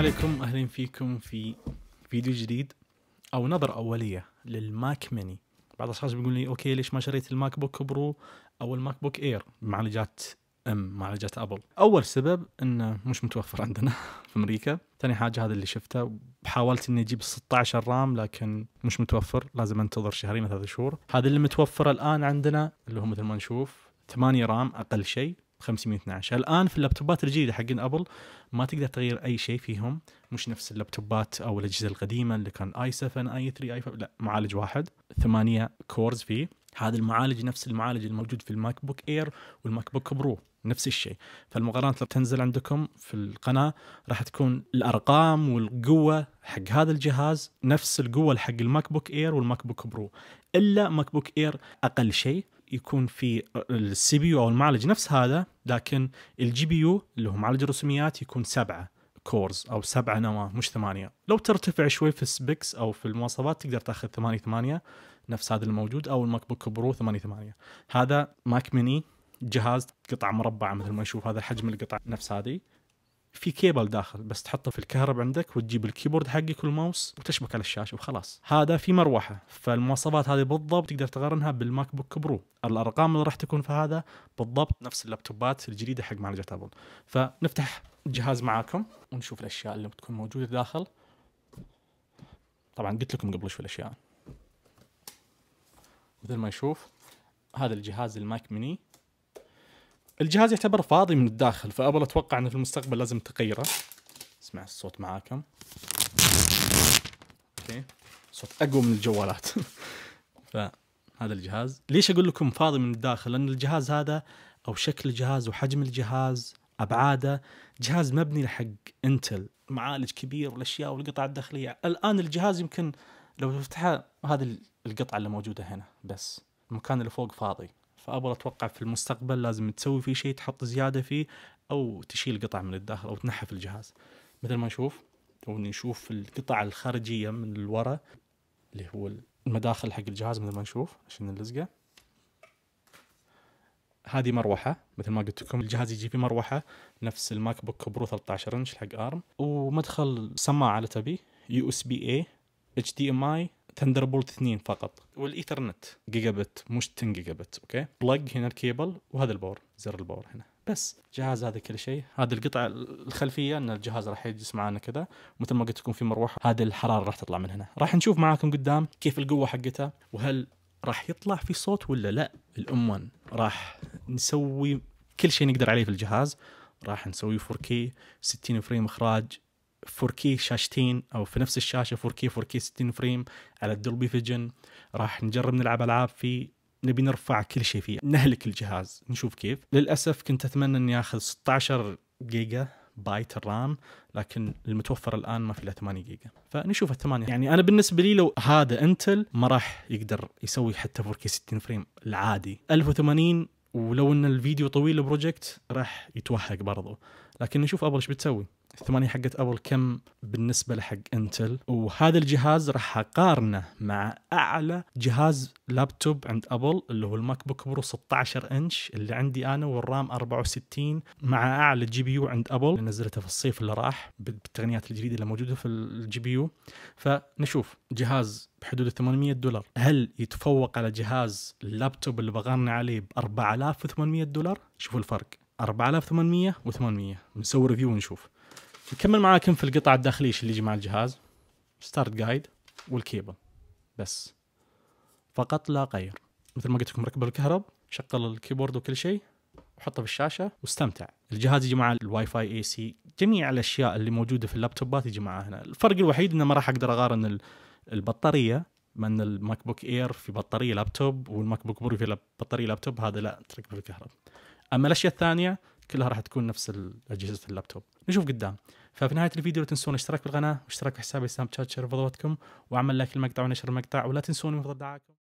عليكم اهلا فيكم في فيديو جديد او نظرة اولية للماك ميني بعض الاشخاص بيقول لي اوكي ليش ما شريت الماك بوك برو او الماك بوك اير معالجات ام معالجات ابل اول سبب انه مش متوفر عندنا في امريكا ثاني حاجه هذا اللي شفته حاولت اني اجيب 16 رام لكن مش متوفر لازم انتظر شهرين ثلاثة شهور هذا اللي متوفر الان عندنا اللي هو مثل ما نشوف 8 رام اقل شيء ب 512 الان في اللابتوبات الجديده حقين ابل ما تقدر تغير اي شيء فيهم مش نفس اللابتوبات او الاجهزه القديمه اللي كان اي 7 اي 3 اي 5 لا معالج واحد ثمانيه كورز فيه هذا المعالج نفس المعالج الموجود في الماك بوك اير والماك بوك برو نفس الشيء فالمقارنات لو تنزل عندكم في القناه راح تكون الارقام والقوه حق هذا الجهاز نفس القوه حق الماك بوك اير والماك بوك برو الا ماك بوك اير اقل شيء يكون في السي بي يو او المعالج نفس هذا لكن الجي بي يو اللي هو معالج الرسوميات يكون سبعه كورز او سبعه نواه مش ثمانيه لو ترتفع شوي في السبكس او في المواصفات تقدر تاخذ ثمانية ثمانية نفس هذا الموجود او الماك بوك برو ثمانية ثمانية هذا ماك ميني جهاز قطعه مربعه مثل ما نشوف هذا حجم القطعه نفس هذه في كيبل داخل بس تحطه في الكهرب عندك وتجيب الكيبورد حقك والماوس وتشبك على الشاشه وخلاص هذا في مروحه فالمواصفات هذه بالضبط تقدر تقارنها بالماك بوك برو الارقام اللي راح تكون في هذا بالضبط نفس اللابتوبات الجديده حق معالجه ابل فنفتح الجهاز معاكم ونشوف الاشياء اللي بتكون موجوده داخل طبعا قلت لكم قبل شوي الاشياء مثل ما نشوف هذا الجهاز الماك ميني الجهاز يعتبر فاضي من الداخل فابل اتوقع انه في المستقبل لازم تغيره اسمع الصوت معاكم اوكي صوت اقوى من الجوالات فهذا الجهاز ليش اقول لكم فاضي من الداخل لان الجهاز هذا او شكل الجهاز وحجم الجهاز ابعاده جهاز مبني لحق انتل معالج كبير والاشياء والقطع الداخليه الان الجهاز يمكن لو تفتحه هذه القطعه اللي موجوده هنا بس المكان اللي فوق فاضي فابغى اتوقع في المستقبل لازم تسوي فيه شيء تحط زياده فيه او تشيل قطع من الداخل او تنحف الجهاز مثل ما نشوف او نشوف القطع الخارجيه من الورا اللي هو المداخل حق الجهاز مثل ما نشوف عشان نلزقه هذه مروحة مثل ما قلت لكم الجهاز يجي فيه مروحة نفس الماك بوك برو 13 انش حق ارم ومدخل سماعة على تبي يو اس بي اي اتش دي ام اي ثندربولت 2 فقط والايثرنت جيجا بت مش 10 جيجا بت اوكي بلج هنا الكيبل وهذا الباور زر الباور هنا بس جهاز هذا كل شيء هذه القطعه الخلفيه ان الجهاز راح يجلس معنا كذا مثل ما قلت لكم في مروحه هذه الحراره راح تطلع من هنا راح نشوف معاكم قدام كيف القوه حقتها وهل راح يطلع في صوت ولا لا الام راح نسوي كل شيء نقدر عليه في الجهاز راح نسوي 4K 60 فريم اخراج 4K شاشتين او في نفس الشاشه 4K 4K 60 فريم على الدولبي فيجن راح نجرب نلعب العاب فيه نبي نرفع كل شيء فيه نهلك الجهاز نشوف كيف للاسف كنت اتمنى اني اخذ 16 جيجا بايت الرام لكن المتوفر الان ما في الا 8 جيجا فنشوف الثمانية يعني انا بالنسبه لي لو هذا انتل ما راح يقدر يسوي حتى 4K 60 فريم العادي 1080 ولو ان الفيديو طويل البروجكت راح يتوهق برضه لكن نشوف ابل ايش بتسوي الثمانية حقت ابل كم بالنسبه لحق انتل وهذا الجهاز راح اقارنه مع اعلى جهاز لابتوب عند ابل اللي هو الماك بوك برو 16 انش اللي عندي انا والرام 64 مع اعلى جي بي يو عند ابل اللي نزلته في الصيف اللي راح بالتقنيات الجديده اللي موجوده في الجي بي يو فنشوف جهاز بحدود 800 دولار هل يتفوق على جهاز اللابتوب اللي بغارنا عليه ب 4800 دولار شوفوا الفرق 4800 و800 نسوي ريفيو ونشوف نكمل معاكم في القطع الداخليه اللي يجي مع الجهاز ستارت جايد والكيبل بس فقط لا غير مثل ما قلت لكم ركب الكهرب شغل الكيبورد وكل شيء وحطه في الشاشه واستمتع الجهاز يجي معاه الواي فاي اي سي جميع الاشياء اللي موجوده في اللابتوبات يجي معاه هنا الفرق الوحيد انه ما راح اقدر اقارن البطاريه من الماك بوك اير في بطاريه لابتوب والماك بوك برو في بطاريه لابتوب هذا لا تركب الكهرب اما الاشياء الثانيه كلها راح تكون نفس اجهزه اللابتوب نشوف قدام ففي نهايه الفيديو لا تنسون الاشتراك بالقناه واشتراك في حسابي سناب شات شير وعمل لايك للمقطع ونشر المقطع ولا تنسون من فضل دعاكم